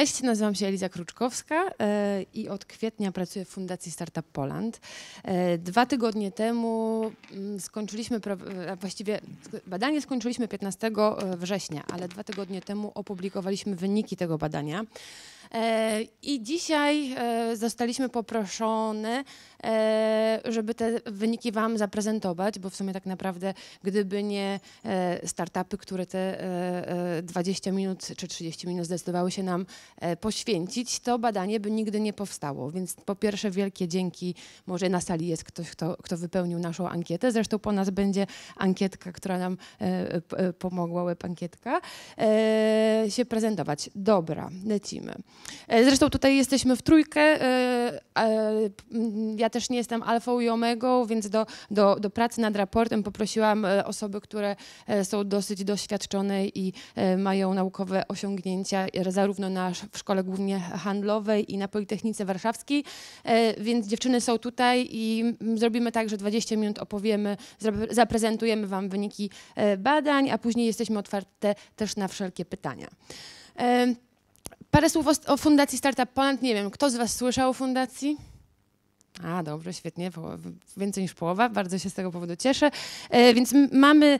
Cześć, nazywam się Eliza Kruczkowska e, i od kwietnia pracuję w Fundacji Startup Poland. E, dwa tygodnie temu mm, skończyliśmy, e, właściwie badanie skończyliśmy 15 września, ale dwa tygodnie temu opublikowaliśmy wyniki tego badania. E, I dzisiaj e, zostaliśmy poproszone, e, żeby te wyniki Wam zaprezentować, bo w sumie tak naprawdę, gdyby nie startupy, które te 20 minut czy 30 minut zdecydowały się nam poświęcić, to badanie by nigdy nie powstało. Więc po pierwsze wielkie dzięki, może na sali jest ktoś, kto, kto wypełnił naszą ankietę. Zresztą po nas będzie ankietka, która nam pomogła, web ankietka, się prezentować. Dobra, lecimy. E, zresztą tutaj jesteśmy w trójkę. E, e, ja też nie jestem alfą i omegą, więc do, do, do pracy nad raportem poprosiłam osoby, które są dosyć doświadczone i mają naukowe osiągnięcia zarówno na, w szkole głównie handlowej i na Politechnice Warszawskiej. Więc dziewczyny są tutaj i zrobimy tak, że 20 minut opowiemy, zaprezentujemy Wam wyniki badań, a później jesteśmy otwarte też na wszelkie pytania. Parę słów o, o Fundacji Startup Poland. Nie wiem, kto z Was słyszał o fundacji? A, dobrze, świetnie, więcej niż połowa, bardzo się z tego powodu cieszę. E, więc mamy,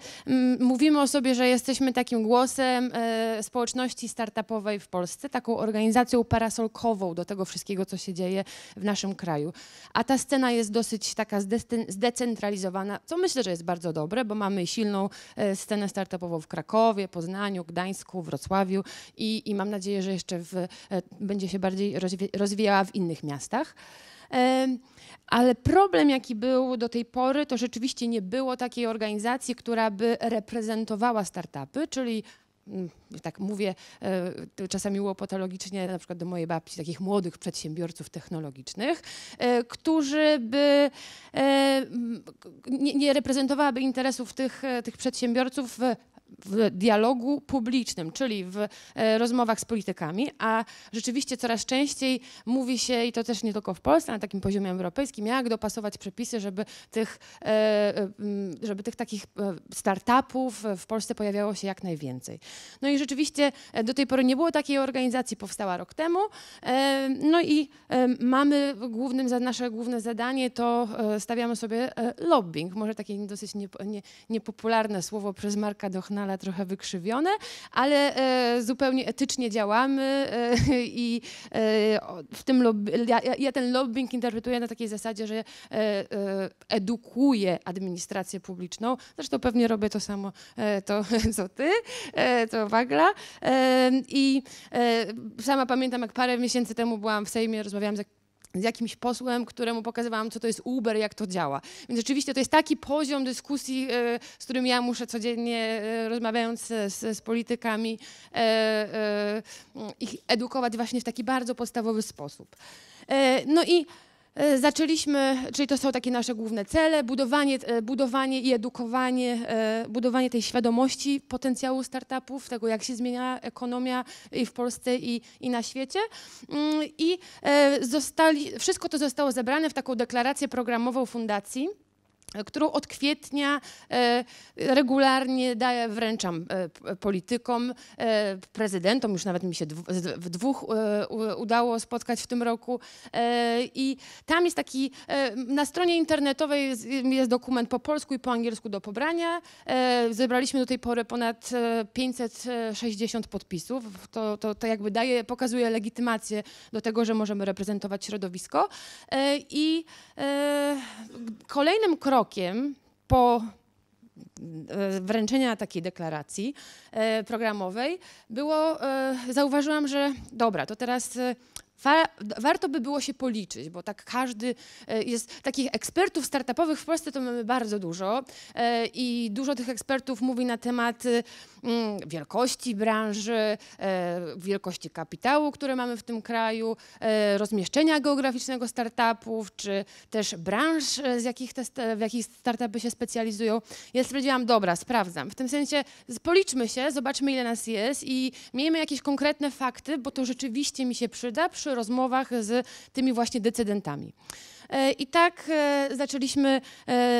mówimy o sobie, że jesteśmy takim głosem e, społeczności startupowej w Polsce, taką organizacją parasolkową do tego wszystkiego, co się dzieje w naszym kraju. A ta scena jest dosyć taka zdecentralizowana, co myślę, że jest bardzo dobre, bo mamy silną e, scenę startupową w Krakowie, Poznaniu, Gdańsku, Wrocławiu i, i mam nadzieję, że jeszcze w, e, będzie się bardziej rozwijała w innych miastach. Ale problem, jaki był do tej pory, to rzeczywiście nie było takiej organizacji, która by reprezentowała startupy, czyli mm, tak mówię e, czasami łopatologicznie, na przykład do mojej babci, takich młodych przedsiębiorców technologicznych, e, którzy by e, nie reprezentowałaby interesów tych, tych przedsiębiorców w dialogu publicznym, czyli w e, rozmowach z politykami, a rzeczywiście coraz częściej mówi się, i to też nie tylko w Polsce, na takim poziomie europejskim, jak dopasować przepisy, żeby tych, e, e, żeby tych takich startupów w Polsce pojawiało się jak najwięcej. No i rzeczywiście do tej pory nie było takiej organizacji, powstała rok temu, no i mamy głównym, nasze główne zadanie to stawiamy sobie lobbying, może takie dosyć niepopularne słowo przez Marka Dochna, ale trochę wykrzywione, ale e, zupełnie etycznie działamy e, i e, w tym lobby, ja, ja, ten lobbying interpretuję na takiej zasadzie, że edukuję administrację publiczną. Zresztą pewnie robię to samo, to co ty, to Wagla. I sama pamiętam, jak parę miesięcy temu byłam w Sejmie, rozmawiałam z z jakimś posłem, któremu pokazywałam, co to jest Uber, jak to działa. Więc rzeczywiście to jest taki poziom dyskusji, e, z którym ja muszę codziennie, e, rozmawiając z, z politykami, e, ich edukować właśnie w taki bardzo podstawowy sposób. No i E, zaczęliśmy, czyli to są takie nasze główne cele, budowanie, e, budowanie i edukowanie, e, budowanie tej świadomości potencjału startupów, tego jak się zmienia ekonomia i w Polsce i, i na świecie. Mm, I zostali, wszystko to zostało zebrane w taką deklarację programową fundacji którą od kwietnia e, regularnie daję, wręczam e, politykom, e, prezydentom, już nawet mi się w dwóch udało spotkać w tym roku. I tam jest taki, na stronie internetowej jest dokument po polsku i po angielsku do pobrania. Zebraliśmy do tej pory ponad 560 podpisów. To, to, to jakby daje, pokazuje legitymację do tego, że możemy reprezentować środowisko. I kolejnym krokiem po e, wręczenia takiej deklaracji e, programowej było, e, zauważyłam, że dobra, to teraz warto by było się policzyć, bo tak każdy e, jest takich ekspertów startupowych w Polsce to mamy bardzo dużo e, i dużo tych ekspertów mówi na temat y, mm, wielkości branży, e, wielkości kapitału, które mamy w tym kraju, rozmieszczenia geograficznego startupów, czy też branż, z jakich te, w jakich startupy się specjalizują. Ja stwierdziłam, dobra, sprawdzam. W tym sensie policzmy się, zobaczmy ile nas jest i miejmy jakieś konkretne fakty, bo to rzeczywiście mi się przyda. Przy przy rozmowach z tymi właśnie decydentami. E, I tak e, zaczęliśmy e,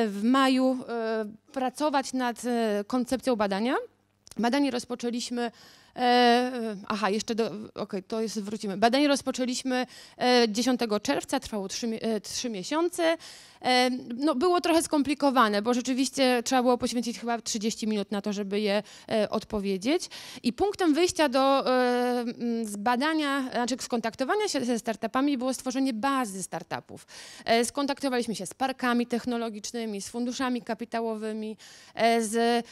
w maju pracować nad koncepcją badania. Badanie rozpoczęliśmy E, aha, jeszcze do, okay, to jest, wrócimy. Badanie rozpoczęliśmy 10 e, czerwca, trwało 3, 3 e, miesiące. E, no, było trochę skomplikowane, bo rzeczywiście trzeba było poświęcić chyba 30 minut na to, żeby je e, odpowiedzieć. I punktem wyjścia do e, zbadania, znaczy skontaktowania się ze startupami było stworzenie bazy startupów. skontaktowaliśmy się z parkami technologicznymi, z funduszami kapitałowymi, z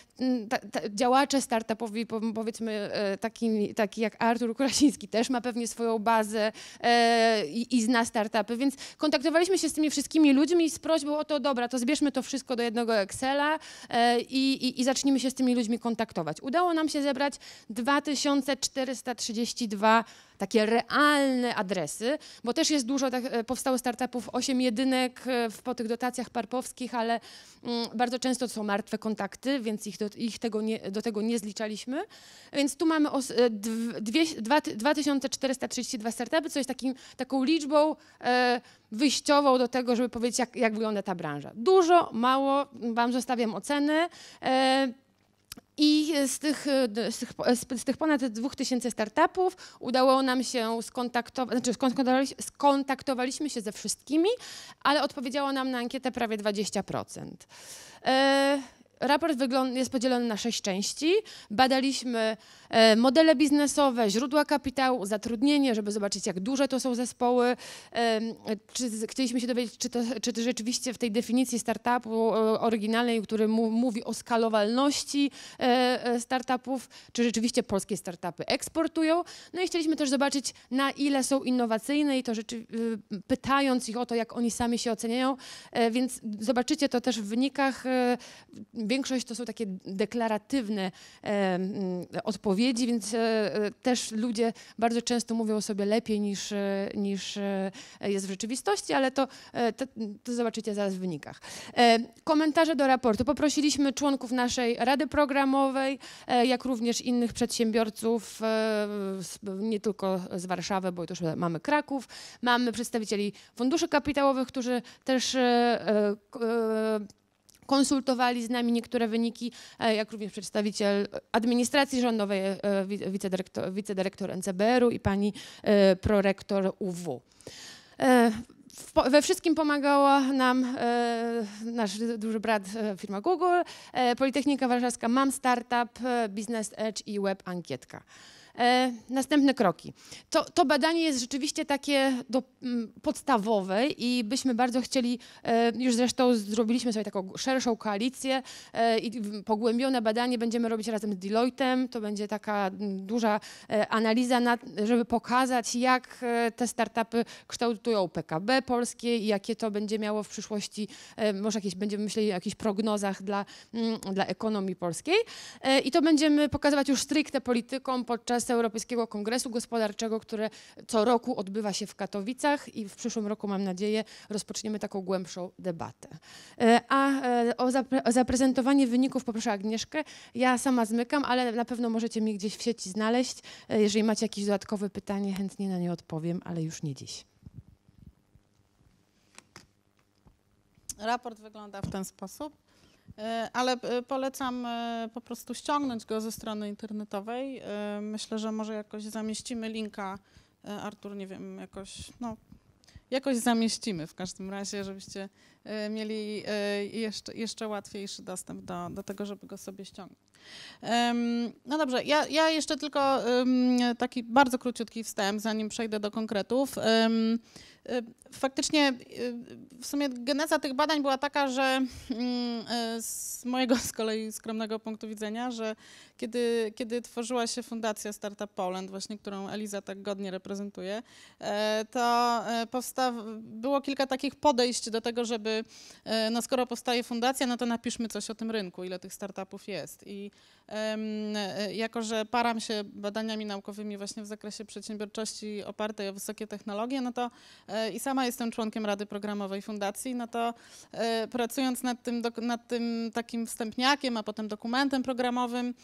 ta, ta, działacze startupowi, powiedzmy, taki, taki jak Artur Kurasiński też ma pewnie swoją bazę e, i, i zna startupy, więc kontaktowaliśmy się z tymi wszystkimi ludźmi z prośbą o to, dobra, to zbierzmy to wszystko do jednego Excela e, i, i, i zacznijmy się z tymi ludźmi kontaktować. Udało nam się zebrać 2432 takie realne adresy, bo też jest dużo, tak, e, powstało startupów 8 jedynek w, po tych dotacjach parpowskich, ale mm, bardzo często to są martwe kontakty, więc ich do, ich tego nie, do tego nie zliczaliśmy. Więc tu mamy mamy 2432 e, startupy, co jest takim, taką liczbą e, wyjściową do tego, żeby powiedzieć, jak, jak wygląda ta branża. Dużo, mało, Wam zostawiam ocenę. E, I z tych, z tych, z tych ponad 2000 startupów udało nam się skontaktować, znaczy skontaktowaliśmy, skontaktowaliśmy się ze wszystkimi, ale odpowiedziało nam na ankietę prawie 20% raport jest podzielony na sześć części. Badaliśmy e, modele biznesowe, źródła kapitału, zatrudnienie, żeby zobaczyć, jak duże to są zespoły. Czy, chcieliśmy się dowiedzieć, czy to, czy to rzeczywiście w tej definicji startupu e, oryginalnej, który mówi o skalowalności e, startupów, czy rzeczywiście polskie startupy eksportują. No i chcieliśmy też zobaczyć, na ile są innowacyjne i to rzeczy, y, pytając ich o to, jak oni sami się oceniają. Więc zobaczycie to też w wynikach większość to są takie deklaratywne e, odpowiedzi, więc e, e, też ludzie bardzo często mówią o sobie lepiej niż, e, niż e, jest w rzeczywistości, ale to, to, to zobaczycie zaraz w wynikach. komentarze do raportu. Poprosiliśmy członków naszej Rady Programowej, jak również innych przedsiębiorców, nie tylko z Warszawy, bo już mamy Kraków, mamy przedstawicieli funduszy kapitałowych, którzy też konsultowali z nami niektóre wyniki, e, jak również przedstawiciel administracji rządowej, e, wicedyrektor, wicedyrektor NCBR-u i pani e, prorektor UW. We wszystkim pomagała nam nasz duży brat firma Google, Politechnika Warszawska, Mam Startup, Business Edge i Web Ankietka. E, następne kroki. To, to badanie jest rzeczywiście takie do, mm, podstawowe i byśmy bardzo chcieli, e, już zresztą zrobiliśmy sobie taką szerszą koalicję e, i pogłębione badanie będziemy robić razem z Deloitte'em. To będzie taka mm, duża analiza, na, żeby pokazać, jak te startupy kształtują PKB polskie i jakie to będzie miało w przyszłości, może jakieś, będziemy myśleli o jakichś prognozach dla, mm, dla ekonomii polskiej. I to będziemy pokazywać już stricte politykom podczas podczas Europejskiego Kongresu Gospodarczego, które co roku odbywa się w Katowicach i w przyszłym roku, mam nadzieję, rozpoczniemy taką głębszą debatę. E, a e, o, zapre o zaprezentowanie wyników poproszę Agnieszkę. Ja sama zmykam, ale na pewno możecie mnie gdzieś w sieci znaleźć. E, jeżeli macie jakieś dodatkowe pytanie, chętnie na nie odpowiem, ale już nie dziś. Raport wygląda w ten sposób. E, ale e, polecam e, po prostu ściągnąć go ze strony internetowej. Myślę, że może jakoś zamieścimy linka. Artur, nie wiem, jakoś, no, jakoś zamieścimy w każdym razie, żebyście mieli jeszcze, jeszcze łatwiejszy dostęp do, do tego, żeby go sobie ściągnąć. No dobrze, ja, ja jeszcze tylko taki bardzo króciutki wstęp, zanim przejdę do konkretów. E, faktycznie e, w sumie geneza tych badań była taka, że mm, e, z mojego z kolei skromnego punktu widzenia, że kiedy, kiedy tworzyła się Fundacja Startup Poland, właśnie którą Eliza tak godnie reprezentuje, to powstaw, było kilka takich podejść do tego, żeby no skoro powstaje fundacja, no to napiszmy coś o tym rynku, ile tych startupów jest. I E, jako że param się badaniami naukowymi właśnie w zakresie przedsiębiorczości opartej o wysokie technologie, no to e, i sama jestem członkiem Rady Programowej Fundacji, no to e, pracując nad tym, nad tym takim wstępniakiem, a potem dokumentem programowym,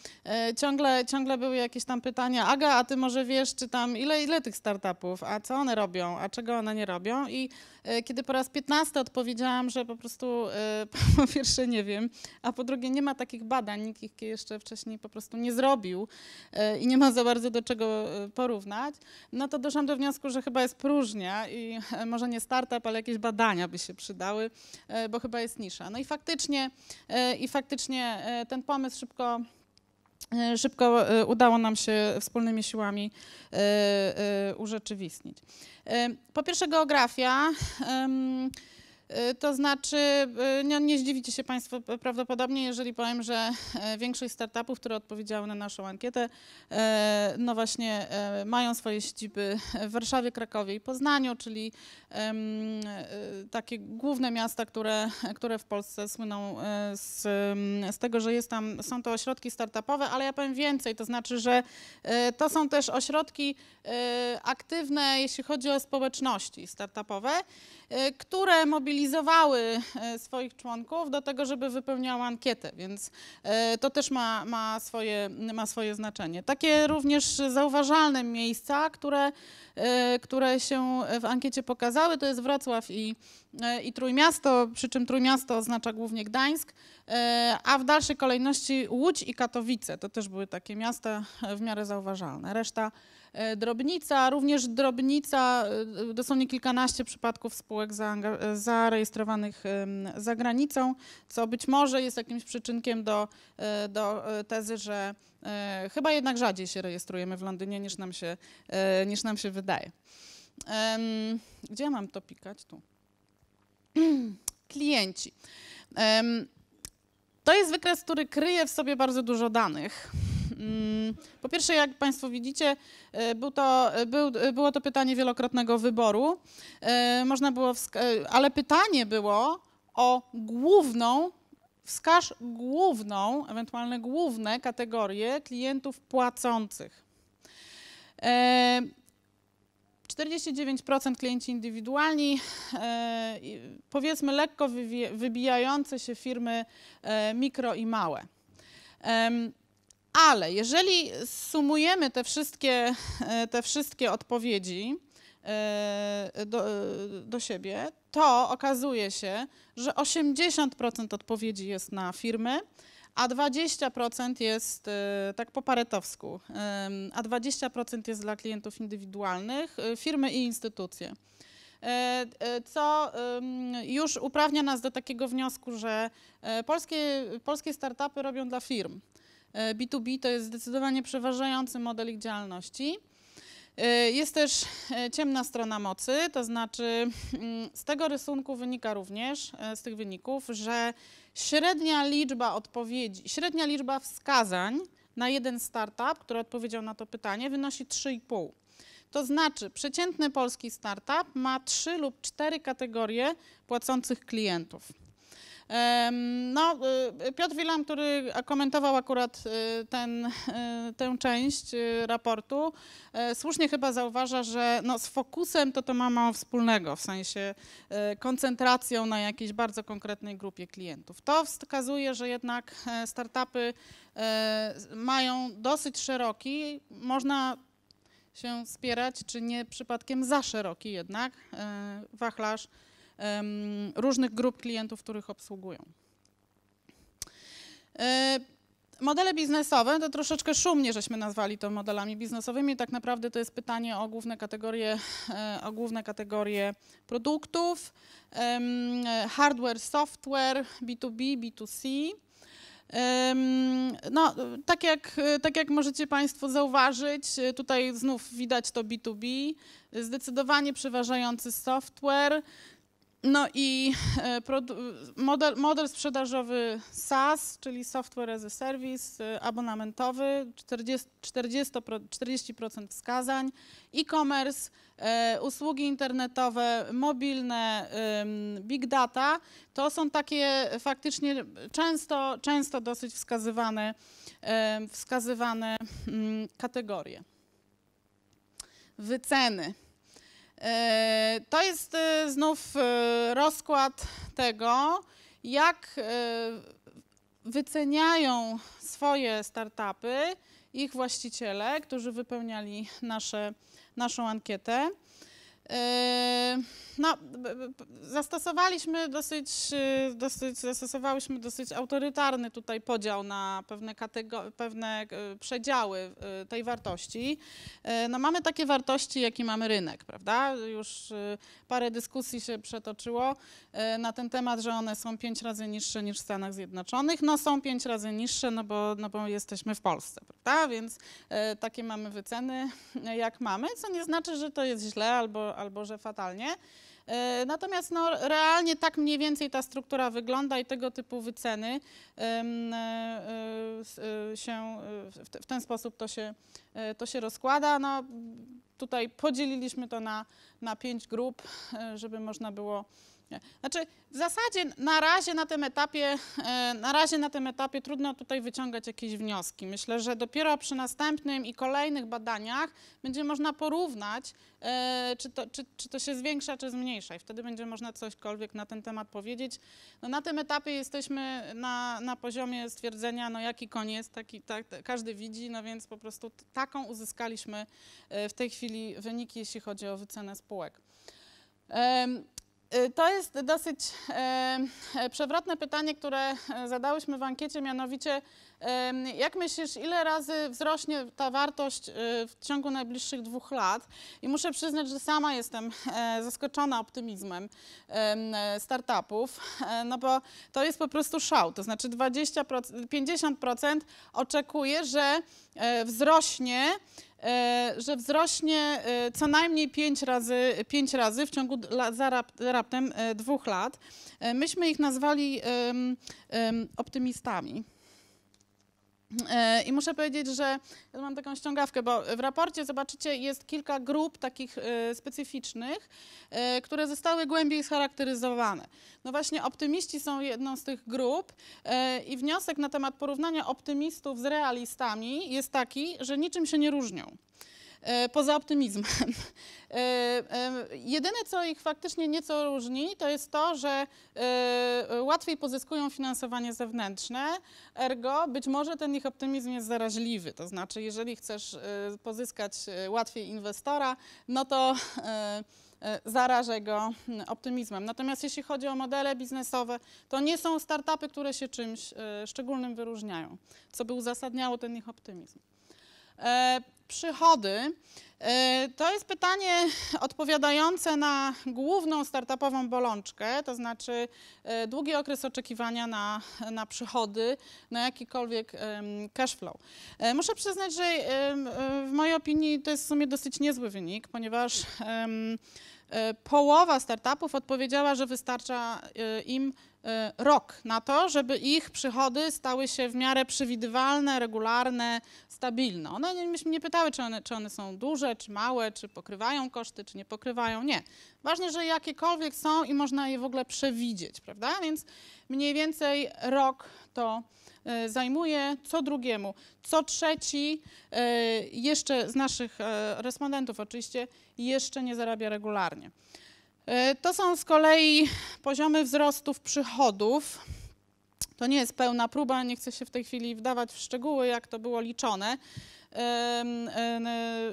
ciągle, ciągle były jakieś tam pytania, Aga, a ty może wiesz, czy tam ile, ile tych startupów, a co one robią, a czego one nie robią i E, kiedy po raz 15 odpowiedziałam, że po prostu e, po pierwsze nie wiem, a po drugie nie ma takich badań, nikt ich jeszcze wcześniej po prostu nie zrobił e, i nie ma za bardzo do czego porównać, no to doszłam do wniosku, że chyba jest próżnia i może nie startup, ale jakieś badania by się przydały, bo chyba jest nisza. No i faktycznie, i faktycznie ten pomysł szybko E, szybko e, udało nam się wspólnymi siłami e, urzeczywistnić. Po pierwsze geografia. To znaczy, nie, nie, zdziwicie się Państwo prawdopodobnie, jeżeli powiem, że większość startupów, które odpowiedziały na naszą ankietę, no właśnie mają swoje siedziby w Warszawie, Krakowie i Poznaniu, czyli E, takie główne miasta, które, które w Polsce słyną e, z, z tego, że jest tam, są to ośrodki startupowe, ale ja powiem więcej, to znaczy, że e, to są też ośrodki aktywne, jeśli chodzi o społeczności startupowe, które mobilizowały swoich członków do tego, żeby wypełniały ankietę, więc to też ma, ma, swoje, ma swoje znaczenie. Takie również zauważalne miejsca, które, które się w ankiecie pokazały, pokazały, to jest Wrocław i, e, i Trójmiasto, przy czym Trójmiasto oznacza głównie Gdańsk, e, a w dalszej kolejności Łódź i Katowice. To też były takie miasta e, w miarę zauważalne. Reszta drobnica, również drobnica, dosłownie kilkanaście przypadków spółek zarejestrowanych za granicą, co być może jest jakimś przyczynkiem do, do tezy, że chyba jednak rzadziej się rejestrujemy w Londynie niż nam się, niż nam się wydaje. Um, gdzie ja mam to pikać? Tu. Klienci. Um, to jest wykres, który kryje w sobie bardzo dużo danych. Mm, po pierwsze, jak Państwo widzicie, e, był to, e, był, e, było to pytanie wielokrotnego wyboru. Można było, ale pytanie było o główną, wskaż główną, ewentualne główne kategorie klientów płacących. 49% klienci indywidualni, e, powiedzmy lekko wybijające się firmy e, mikro i małe. Ale jeżeli sumujemy te wszystkie, e, te wszystkie odpowiedzi do, do siebie, to okazuje się, że 80% odpowiedzi jest na firmy, a 20% jest y, tak po paretowsku, a 20% jest dla klientów indywidualnych, y, firmy i instytucje. E, e, co już uprawnia nas do takiego wniosku, że e, polskie, polskie startupy robią dla firm. B2B to jest zdecydowanie przeważający model ich działalności. Jest też ciemna strona mocy, to znaczy mm, z tego rysunku wynika również, z tych wyników, że Średnia liczba odpowiedzi, średnia liczba wskazań na jeden startup, który odpowiedział na to pytanie, wynosi 3,5. To znaczy, przeciętny polski startup ma 3 lub 4 kategorie płacących klientów. No, y, Piotr Wilam, który komentował akurat y, ten, y, tę część raportu, e, słusznie chyba zauważa, że no, z fokusem to to ma mało wspólnego, w sensie e, koncentracją na jakiejś bardzo konkretnej grupie klientów. To wskazuje, że jednak e, startupy mają dosyć szeroki, można się spierać, czy nie przypadkiem za szeroki jednak wachlarz różnych grup klientów, których obsługują. E, modele biznesowe to troszeczkę szumnie, żeśmy nazwali to modelami biznesowymi. Tak naprawdę to jest pytanie o główne kategorie, e, o główne kategorie produktów, hardware, software, B2B, B2C. No, tak jak, tak jak możecie Państwo zauważyć, e, tutaj znów widać to B2B, zdecydowanie przeważający software, no i e, model, model sprzedażowy SaaS, czyli Software as a Service, e, abonamentowy, 40%, 40%, 40% wskazań, e-commerce, e, usługi internetowe, mobilne, big data, to są takie faktycznie często, często dosyć wskazywane, wskazywane mm, kategorie. Wyceny. E, to jest e, znów e, rozkład tego, jak wyceniają swoje startupy ich właściciele, którzy wypełniali nasze, naszą ankietę. No, zastosowaliśmy dosyć, y, dosyć, zastosowałyśmy dosyć autorytarny tutaj podział na pewne, pewne y, przedziały y, tej wartości. No, mamy takie wartości, jakie mamy rynek, prawda? Już parę dyskusji się przetoczyło na ten temat, że one są pięć razy niższe niż w Stanach Zjednoczonych. No są pięć razy niższe, no bo, no bo jesteśmy w Polsce, prawda? Więc takie mamy wyceny, jak mamy, co nie znaczy, że to jest źle albo, albo że fatalnie. E, natomiast no, realnie tak mniej więcej ta struktura wygląda i tego typu wyceny e, e, się w ten sposób to się, to się rozkłada. No, tutaj podzieliliśmy to na, na pięć grup, żeby można było znaczy, w zasadzie na razie na tym etapie, e, na razie na tym etapie trudno tutaj wyciągać jakieś wnioski. Myślę, że dopiero przy następnym i kolejnych badaniach będzie można porównać, e, czy to, czy, czy to się zwiększa, czy zmniejsza i wtedy będzie można cośkolwiek na ten temat powiedzieć. No, na tym etapie jesteśmy na, na poziomie stwierdzenia, no jaki koniec, taki, tak, każdy widzi, no więc po prostu taką uzyskaliśmy e, w tej chwili wyniki, jeśli chodzi o wycenę spółek. Y, to jest dosyć y, przewrotne pytanie, które y, zadałyśmy w ankiecie, mianowicie jak myślisz, ile razy wzrośnie ta wartość y, w ciągu najbliższych dwóch lat? I muszę przyznać, że sama jestem e, zaskoczona optymizmem e, startupów, e, no bo to jest po prostu szał. To znaczy 20%, 50% oczekuje, że wzrośnie że wzrośnie co najmniej 5 razy, 5 razy w ciągu za raptem dwóch lat. Myśmy ich nazwali optymistami. E, I muszę powiedzieć, że ja mam taką ściągawkę, bo w raporcie zobaczycie, jest kilka grup takich e, specyficznych, e, które zostały głębiej scharakteryzowane. No właśnie optymiści są jedną z tych grup i wniosek na temat porównania optymistów z realistami jest taki, że niczym się nie różnią. E, poza optymizmem. E, e, jedyne, co ich faktycznie nieco różni, to jest to, że łatwiej pozyskują finansowanie zewnętrzne, ergo być może ten ich optymizm jest zaraźliwy. To znaczy, jeżeli chcesz pozyskać łatwiej inwestora, no to zarażę go optymizmem. Natomiast jeśli chodzi o modele biznesowe, to nie są startupy, które się czymś szczególnym wyróżniają, co by uzasadniało ten ich optymizm. E, przychody. E, to jest pytanie odpowiadające na główną startupową bolączkę, to znaczy e, długi okres oczekiwania na, na przychody, na jakikolwiek cashflow. Muszę przyznać, że w mojej opinii to jest w sumie dosyć niezły wynik, ponieważ E, połowa startupów odpowiedziała, że wystarcza e, im e, rok na to, żeby ich przychody stały się w miarę przewidywalne, regularne, stabilne. One myśmy nie pytały, czy one, czy one są duże, czy małe, czy pokrywają koszty, czy nie pokrywają. Nie. Ważne, że jakiekolwiek są i można je w ogóle przewidzieć, prawda? Więc mniej więcej rok to E, zajmuje, co drugiemu, co trzeci, e, jeszcze z naszych e, respondentów oczywiście, jeszcze nie zarabia regularnie. To są z kolei poziomy wzrostów przychodów. To nie jest pełna próba, nie chcę się w tej chwili wdawać w szczegóły, jak to było liczone.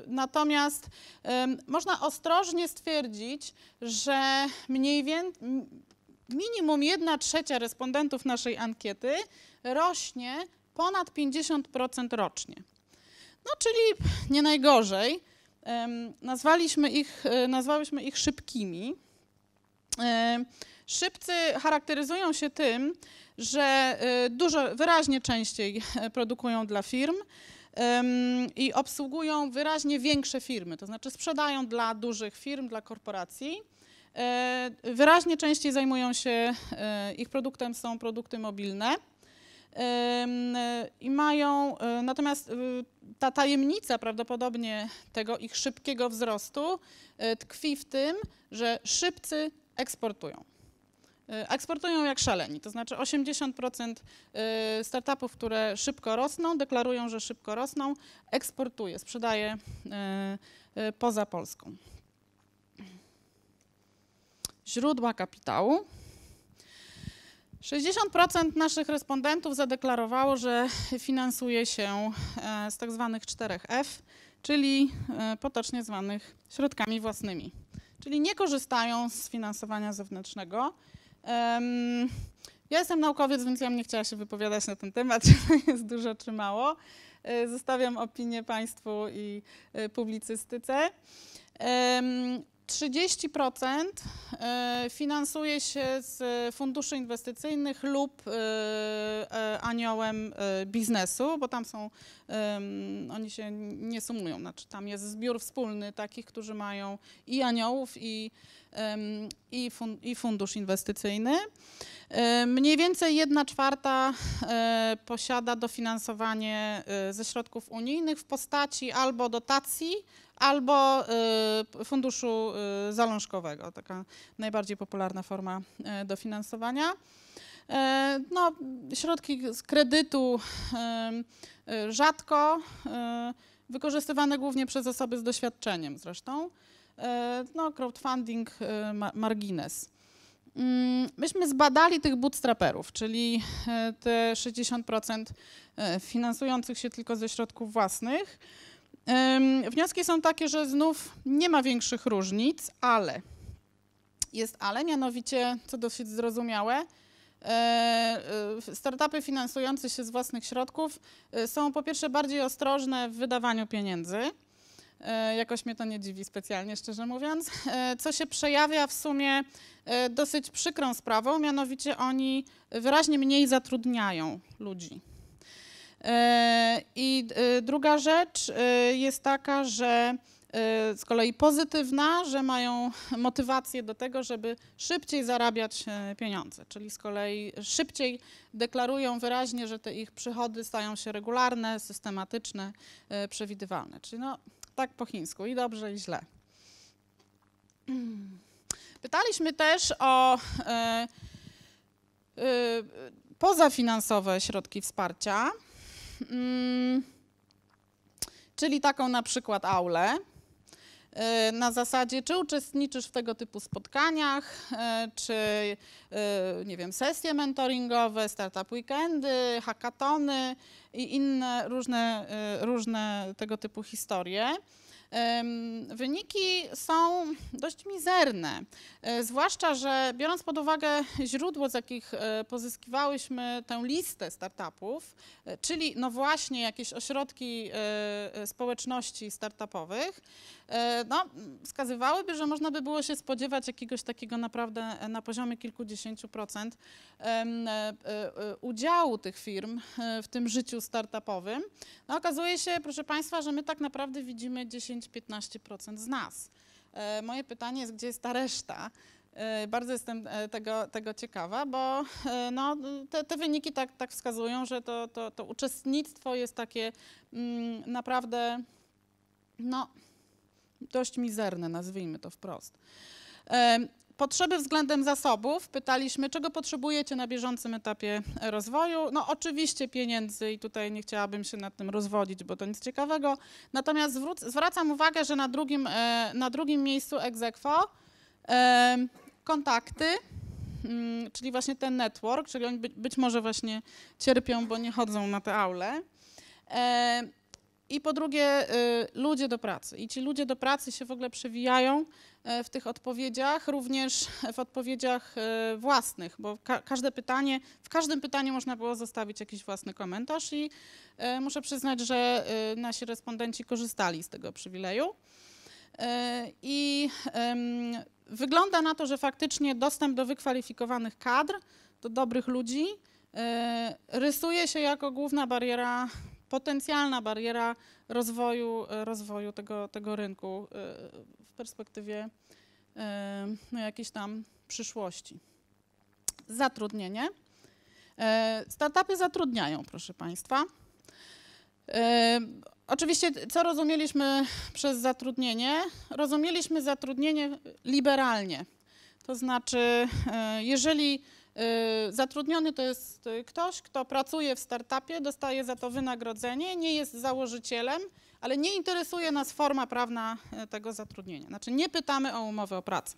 Natomiast można ostrożnie stwierdzić, że mniej więcej minimum 1 trzecia respondentów naszej ankiety rośnie ponad 50% rocznie. No czyli nie najgorzej. Nazwaliśmy ich, e, nazwaliśmy ich szybkimi. E, szybcy charakteryzują się tym, że e, dużo, wyraźnie częściej produkują dla firm i obsługują wyraźnie większe firmy, to znaczy sprzedają dla dużych firm, dla korporacji. E, wyraźnie częściej zajmują się, e, ich produktem są produkty mobilne i mają, e, natomiast ta tajemnica prawdopodobnie tego ich szybkiego wzrostu tkwi w tym, że szybcy eksportują. Eksportują jak szaleni, to znaczy 80% startupów, które szybko rosną, deklarują, że szybko rosną, eksportuje, sprzedaje poza Polską źródła kapitału. 60% naszych respondentów zadeklarowało, że finansuje się e, z tak zwanych 4F, czyli e, potocznie zwanych środkami własnymi. Czyli nie korzystają z finansowania zewnętrznego. Ja jestem naukowiec, więc ja bym nie chciała się wypowiadać na ten temat, czy to jest dużo, czy mało. E, zostawiam opinię Państwu i publicystyce. 30% e, finansuje się z funduszy inwestycyjnych lub e, e, aniołem biznesu, bo tam są, oni się nie sumują, znaczy tam jest zbiór wspólny takich, którzy mają i aniołów, i, i, i fundusz inwestycyjny. Mniej więcej 1 czwarta posiada dofinansowanie ze środków unijnych w postaci albo dotacji, albo y, funduszu y, zalążkowego, taka najbardziej popularna forma y, dofinansowania. No, środki z kredytu rzadko, wykorzystywane głównie przez osoby z doświadczeniem zresztą. No, crowdfunding, margines. Mm, myśmy zbadali tych bootstraperów, czyli te 60% finansujących się tylko ze środków własnych. Wnioski są takie, że znów nie ma większych różnic, ale jest ale, mianowicie, co dosyć zrozumiałe, e, e, startupy finansujące się z własnych środków e, są po pierwsze bardziej ostrożne w wydawaniu pieniędzy. Jakoś mnie to nie dziwi specjalnie, szczerze mówiąc, co się przejawia w sumie dosyć przykrą sprawą, mianowicie oni wyraźnie mniej zatrudniają ludzi E, I e, druga rzecz e, jest taka, że z kolei pozytywna, że mają motywację do tego, żeby szybciej zarabiać pieniądze, czyli z kolei szybciej deklarują wyraźnie, że te ich przychody stają się regularne, systematyczne, przewidywalne. Czyli no, tak po chińsku i dobrze i źle. Pytaliśmy też o yy, pozafinansowe środki wsparcia. Mm, czyli taką na przykład aulę, e, na zasadzie, czy uczestniczysz w tego typu spotkaniach, e, czy e, nie wiem, sesje mentoringowe, startup weekendy, hackatony i inne różne, różne tego typu historie. Wyniki są dość mizerne, e, zwłaszcza, że biorąc pod uwagę źródło, z jakich e, pozyskiwałyśmy tę listę startupów, e, czyli no właśnie jakieś ośrodki społeczności startupowych, E, no, wskazywałyby, że można by było się spodziewać jakiegoś takiego naprawdę e, na poziomie kilkudziesięciu procent e, udziału tych firm w tym życiu startupowym. No, okazuje się, proszę Państwa, że my tak naprawdę widzimy 10-15% z nas. Moje pytanie jest, gdzie jest ta reszta? Bardzo jestem tego, tego ciekawa, bo no, te, te, wyniki tak, tak wskazują, że to, to, to uczestnictwo jest takie mm, naprawdę no, dość mizerne, nazwijmy to wprost. Potrzeby względem zasobów. Pytaliśmy, czego potrzebujecie na bieżącym etapie rozwoju. No oczywiście pieniędzy i tutaj nie chciałabym się nad tym rozwodzić, bo to nic ciekawego. Natomiast zwróc, zwracam uwagę, że na drugim, e, na drugim miejscu egzekwo kontakty, mm, czyli właśnie ten network, czyli oni być może właśnie cierpią, bo nie chodzą na te aule. I po drugie, y, ludzie do pracy. I ci ludzie do pracy się w ogóle przewijają y, w tych odpowiedziach, również w odpowiedziach y, własnych, bo każde pytanie, w każdym pytaniu można było zostawić jakiś własny komentarz i muszę przyznać, że nasi respondenci korzystali z tego przywileju. I wygląda na to, że faktycznie dostęp do wykwalifikowanych kadr, do dobrych ludzi, rysuje się jako główna bariera potencjalna bariera rozwoju, e, rozwoju tego, tego rynku e, w perspektywie e, no, jakiejś tam przyszłości. Zatrudnienie. Startupy zatrudniają, proszę Państwa. Oczywiście, co rozumieliśmy przez zatrudnienie? Rozumieliśmy zatrudnienie liberalnie. To znaczy, jeżeli Y, zatrudniony to jest y, ktoś, kto pracuje w startupie, dostaje za to wynagrodzenie, nie jest założycielem, ale nie interesuje nas forma prawna y, tego zatrudnienia. Znaczy nie pytamy o umowę o pracę.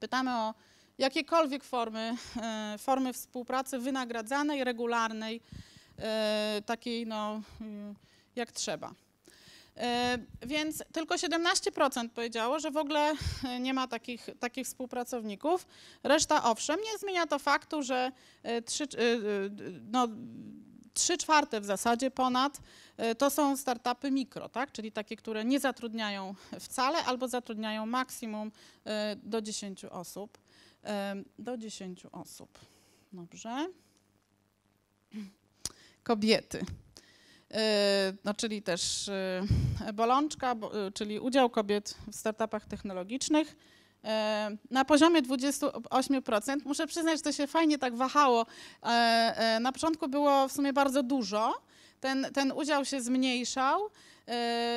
Pytamy o jakiekolwiek formy, formy współpracy wynagradzanej, regularnej, takiej no, jak trzeba. E, więc tylko 17% powiedziało, że w ogóle e, nie ma takich, takich współpracowników. Reszta owszem, nie zmienia to faktu, że 3, e, no, 3 czwarte w zasadzie ponad to są startupy mikro, tak? czyli takie, które nie zatrudniają wcale albo zatrudniają maksimum do 10 osób. Do 10 osób. Dobrze. Kobiety. Y, no, czyli też y, bolączka, y, czyli udział kobiet w startupach technologicznych na poziomie 28%. Muszę przyznać, że to się fajnie tak wahało. Na początku było w sumie bardzo dużo. Ten, ten udział się zmniejszał.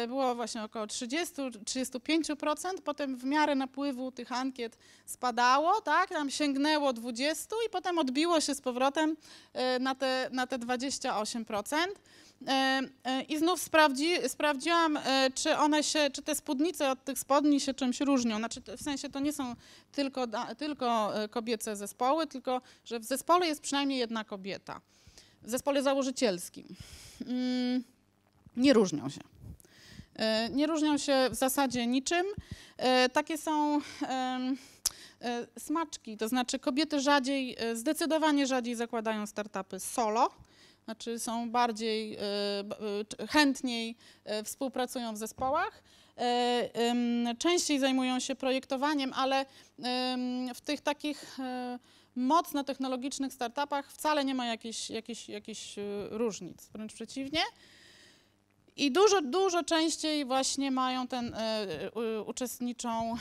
Było właśnie około 30-35%, potem w miarę napływu tych ankiet spadało, tak, tam sięgnęło 20 i potem odbiło się z powrotem na te, na te 28%. E, e, I znów sprawdzi, sprawdziłam, e, czy one się, czy te spódnice od tych spodni się czymś różnią. Znaczy, w sensie to nie są tylko, tylko kobiece zespoły, tylko że w zespole jest przynajmniej jedna kobieta. W zespole założycielskim. Mm, nie różnią się. Nie różnią się w zasadzie niczym. Takie są smaczki, to znaczy kobiety rzadziej, zdecydowanie rzadziej zakładają startupy solo znaczy są bardziej, e, e, chętniej e, współpracują w zespołach. Częściej zajmują się projektowaniem, ale w tych takich mocno technologicznych startupach wcale nie ma jakichś, jakichś, jakichś różnic, wręcz przeciwnie. I dużo, dużo częściej właśnie mają ten, uczestniczą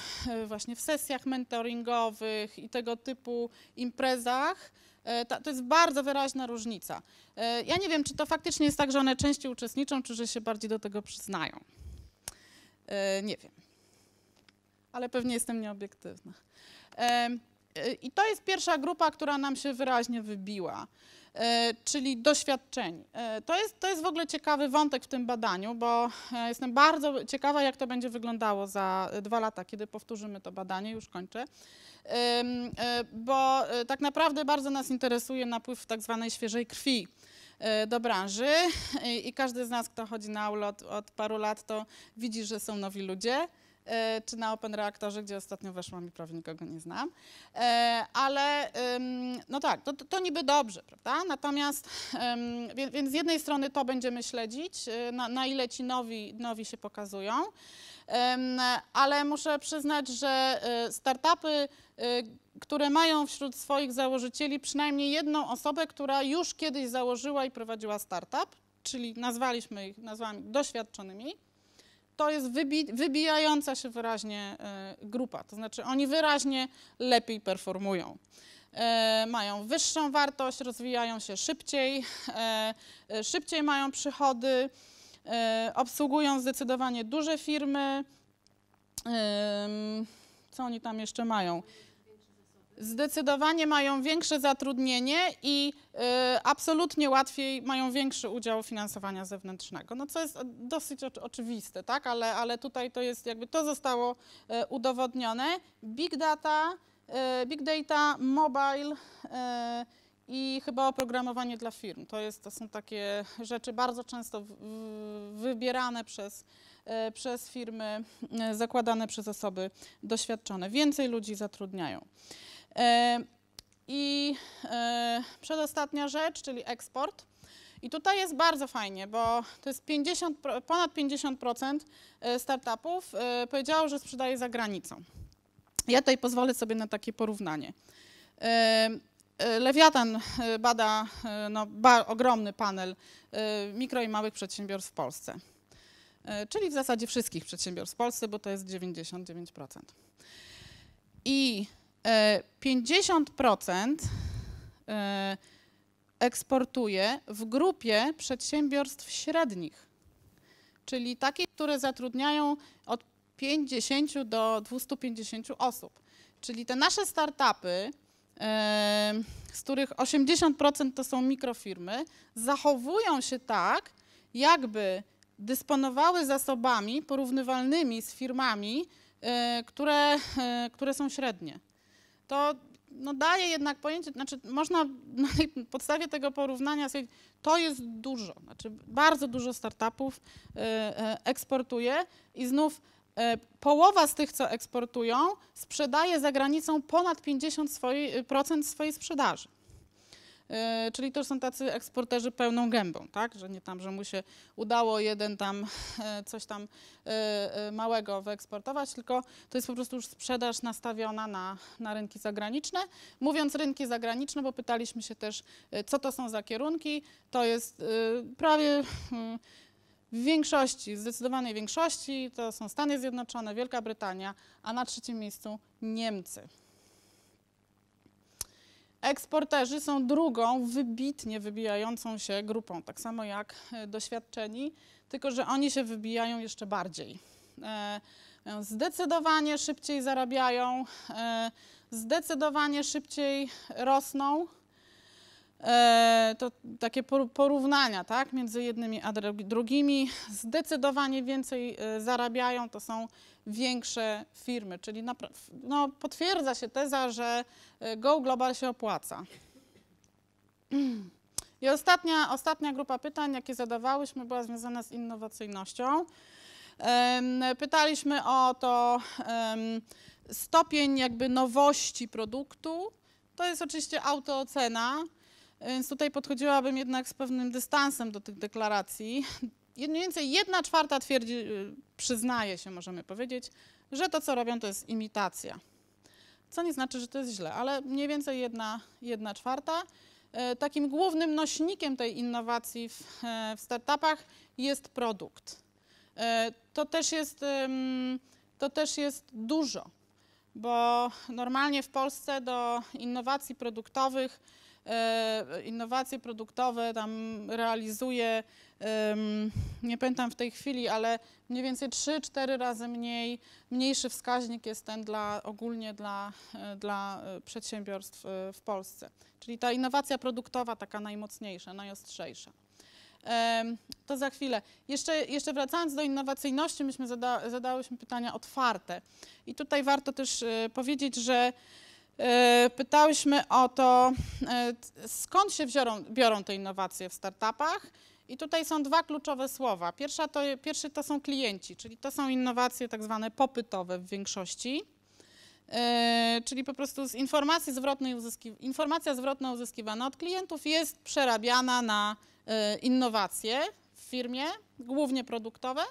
właśnie w sesjach mentoringowych i tego typu imprezach, E, to jest bardzo wyraźna różnica. E, ja nie wiem, czy to faktycznie jest tak, że one częściej uczestniczą, czy że się bardziej do tego przyznają. E, nie wiem. Ale pewnie jestem nieobiektywna. I to jest pierwsza grupa, która nam się wyraźnie wybiła. E, czyli doświadczeń. E, to jest, to jest w ogóle ciekawy wątek w tym badaniu, bo e, jestem bardzo ciekawa, jak to będzie wyglądało za dwa lata, kiedy powtórzymy to badanie, już kończę. Bo tak naprawdę bardzo nas interesuje napływ tak zwanej świeżej krwi do branży i każdy z nas, kto chodzi na ulot od paru lat, to widzi, że są nowi ludzie E, czy na Open Reaktorze, gdzie ostatnio weszłam i prawie nikogo nie znam. E, ale no tak, to, to niby dobrze, prawda? Natomiast, więc z jednej strony to będziemy śledzić, e, na, na ile ci nowi, nowi się pokazują, ale muszę przyznać, że startupy które mają wśród swoich założycieli przynajmniej jedną osobę, która już kiedyś założyła i prowadziła startup, czyli nazwaliśmy ich nazwami doświadczonymi to jest wybi wybijająca się wyraźnie e, grupa. To znaczy oni wyraźnie lepiej performują. E, mają wyższą wartość, rozwijają się szybciej, e, szybciej mają przychody, obsługują zdecydowanie duże firmy. Co oni tam jeszcze mają? zdecydowanie mają większe zatrudnienie i y, absolutnie łatwiej mają większy udział finansowania zewnętrznego. No co jest dosyć o, oczywiste, tak? Ale, ale tutaj to jest jakby to zostało y, udowodnione. Big data, y, big data, mobile y, i chyba oprogramowanie dla firm. To, jest, to są takie rzeczy bardzo często w, wybierane przez, y, przez firmy, y, zakładane przez osoby doświadczone. Więcej ludzi zatrudniają. E, I e, przedostatnia rzecz, czyli eksport. I tutaj jest bardzo fajnie, bo to jest 50, ponad 50% e, startupów powiedziało, że sprzedaje za granicą. Ja tutaj pozwolę sobie na takie porównanie. Lewiatan bada no, ba, ogromny panel mikro i małych przedsiębiorstw w Polsce. Czyli w zasadzie wszystkich przedsiębiorstw w Polsce, bo to jest 99%. I 50% e, e, eksportuje w grupie przedsiębiorstw średnich, czyli takich, które zatrudniają od 50 do 250 osób. Czyli te nasze startupy, e, z których 80% to są mikrofirmy, zachowują się tak, jakby dysponowały zasobami porównywalnymi z firmami, które, które są średnie to no daje jednak pojęcie, znaczy można na podstawie tego porównania sobie, to jest dużo, znaczy bardzo dużo startupów y, y, eksportuje i znów y, połowa z tych, co eksportują, sprzedaje za granicą ponad 50% swojej, procent swojej sprzedaży. E, czyli to są tacy eksporterzy pełną gębą, tak, że nie tam, że mu się udało jeden tam e, coś tam e, małego wyeksportować, tylko to jest po prostu już sprzedaż nastawiona na, na rynki zagraniczne. Mówiąc rynki zagraniczne, bo pytaliśmy się też, co to są za kierunki, to jest prawie... Mm, w większości, zdecydowanej większości to są Stany Zjednoczone, Wielka Brytania, a na trzecim miejscu Niemcy. Eksporterzy są drugą wybitnie wybijającą się grupą, tak samo jak e, doświadczeni, tylko że oni się wybijają jeszcze bardziej. E, zdecydowanie szybciej zarabiają, e, zdecydowanie szybciej rosną E, to takie porównania tak, między jednymi a drugimi. Zdecydowanie więcej e, zarabiają, to są większe firmy, czyli no, potwierdza się teza, że e, Go Global się opłaca. I ostatnia, ostatnia grupa pytań, jakie zadawałyśmy, była związana z innowacyjnością. Pytaliśmy o to stopień jakby nowości produktu. To jest oczywiście autoocena, więc tutaj podchodziłabym jednak z pewnym dystansem do tych deklaracji. Mniej więcej jedna czwarta twierdzi, y, przyznaje się, możemy powiedzieć, że to, co robią, to jest imitacja. Co nie znaczy, że to jest źle, ale mniej więcej jedna, jedna czwarta. E, takim głównym nośnikiem tej innowacji w, e, w startupach jest produkt. E, to też jest, to też jest dużo, bo normalnie w Polsce do innowacji produktowych E, innowacje produktowe, tam realizuje, nie pamiętam w tej chwili, ale mniej więcej 3-4 razy mniej, mniejszy wskaźnik jest ten dla, ogólnie dla, e, dla e, przedsiębiorstw w Polsce. Czyli ta innowacja produktowa taka najmocniejsza, najostrzejsza. To za chwilę. Jeszcze, jeszcze wracając do innowacyjności, myśmy zada, zadałyśmy pytania otwarte. I tutaj warto też powiedzieć, że E, pytałyśmy o to, e, skąd się biorą te innowacje w startupach. I tutaj są dwa kluczowe słowa. Pierwsza to, pierwszy to są klienci, czyli to są innowacje tak zwane popytowe w większości. E, czyli po prostu z informacji zwrotnej uzyski, informacja zwrotna uzyskiwana od klientów jest przerabiana na innowacje w firmie, głównie produktowe.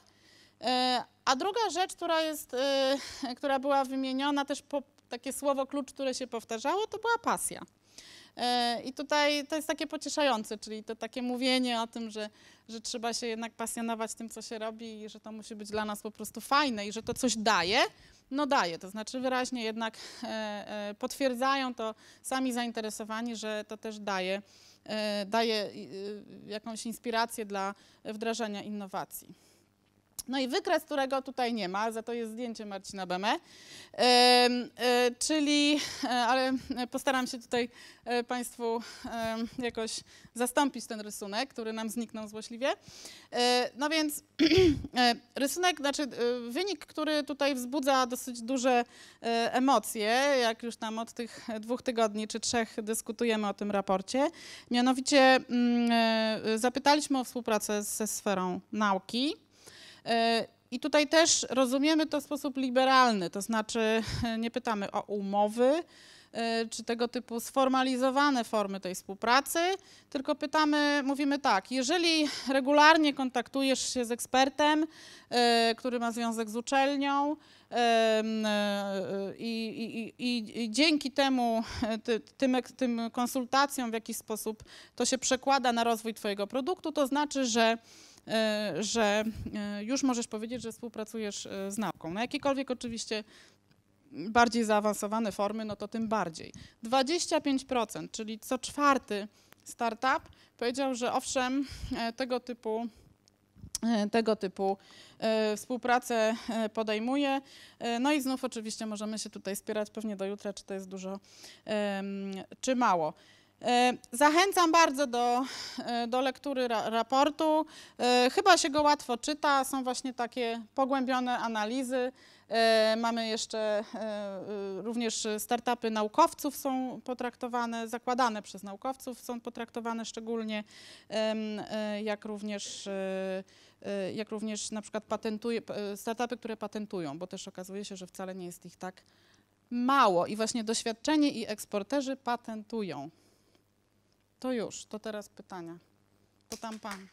a druga rzecz, która, jest, która była wymieniona też po, takie słowo klucz, które się powtarzało, to była pasja. E, I tutaj to jest takie pocieszające, czyli to takie mówienie o tym, że, że trzeba się jednak pasjonować tym, co się robi i że to musi być dla nas po prostu fajne i że to coś daje, no daje. To znaczy wyraźnie jednak e, e, potwierdzają to sami zainteresowani, że to też daje, daje y, jakąś inspirację dla wdrażania innowacji. No i wykres, którego tutaj nie ma, za to jest zdjęcie Marcina Beme, czyli, e, ale postaram się tutaj e, Państwu jakoś zastąpić ten rysunek, który nam zniknął złośliwie. E, no więc rysunek, znaczy wynik, który tutaj wzbudza dosyć duże emocje, jak już tam od tych dwóch tygodni czy trzech dyskutujemy o tym raporcie. Mianowicie mm, zapytaliśmy o współpracę ze sferą nauki. Y, I tutaj też rozumiemy to w sposób liberalny, to znaczy nie pytamy o umowy y, czy tego typu sformalizowane formy tej współpracy, tylko pytamy, mówimy tak, jeżeli regularnie kontaktujesz się z ekspertem, y, który ma związek z uczelnią i, i, i, i dzięki temu, ty, tym, tym konsultacjom w jakiś sposób to się przekłada na rozwój Twojego produktu, to znaczy, że E, że e, już możesz powiedzieć, że współpracujesz e, z nauką. Na jakiekolwiek oczywiście bardziej zaawansowane formy, no to tym bardziej. 25%, czyli co czwarty startup powiedział, że owszem, tego typu tego typu współpracę podejmuje. No i znów oczywiście możemy się tutaj spierać pewnie do jutra, czy to jest dużo, czy mało. E, zachęcam bardzo do, e, do lektury ra, raportu. E, chyba się go łatwo czyta, są właśnie takie pogłębione analizy. Mamy jeszcze również startupy naukowców są potraktowane, zakładane przez naukowców są potraktowane szczególnie, jak również, jak również na przykład patentuje, startupy, które patentują, bo też okazuje się, że wcale nie jest ich tak mało i właśnie doświadczenie i eksporterzy patentują. To już, to teraz pytania. To tam pan.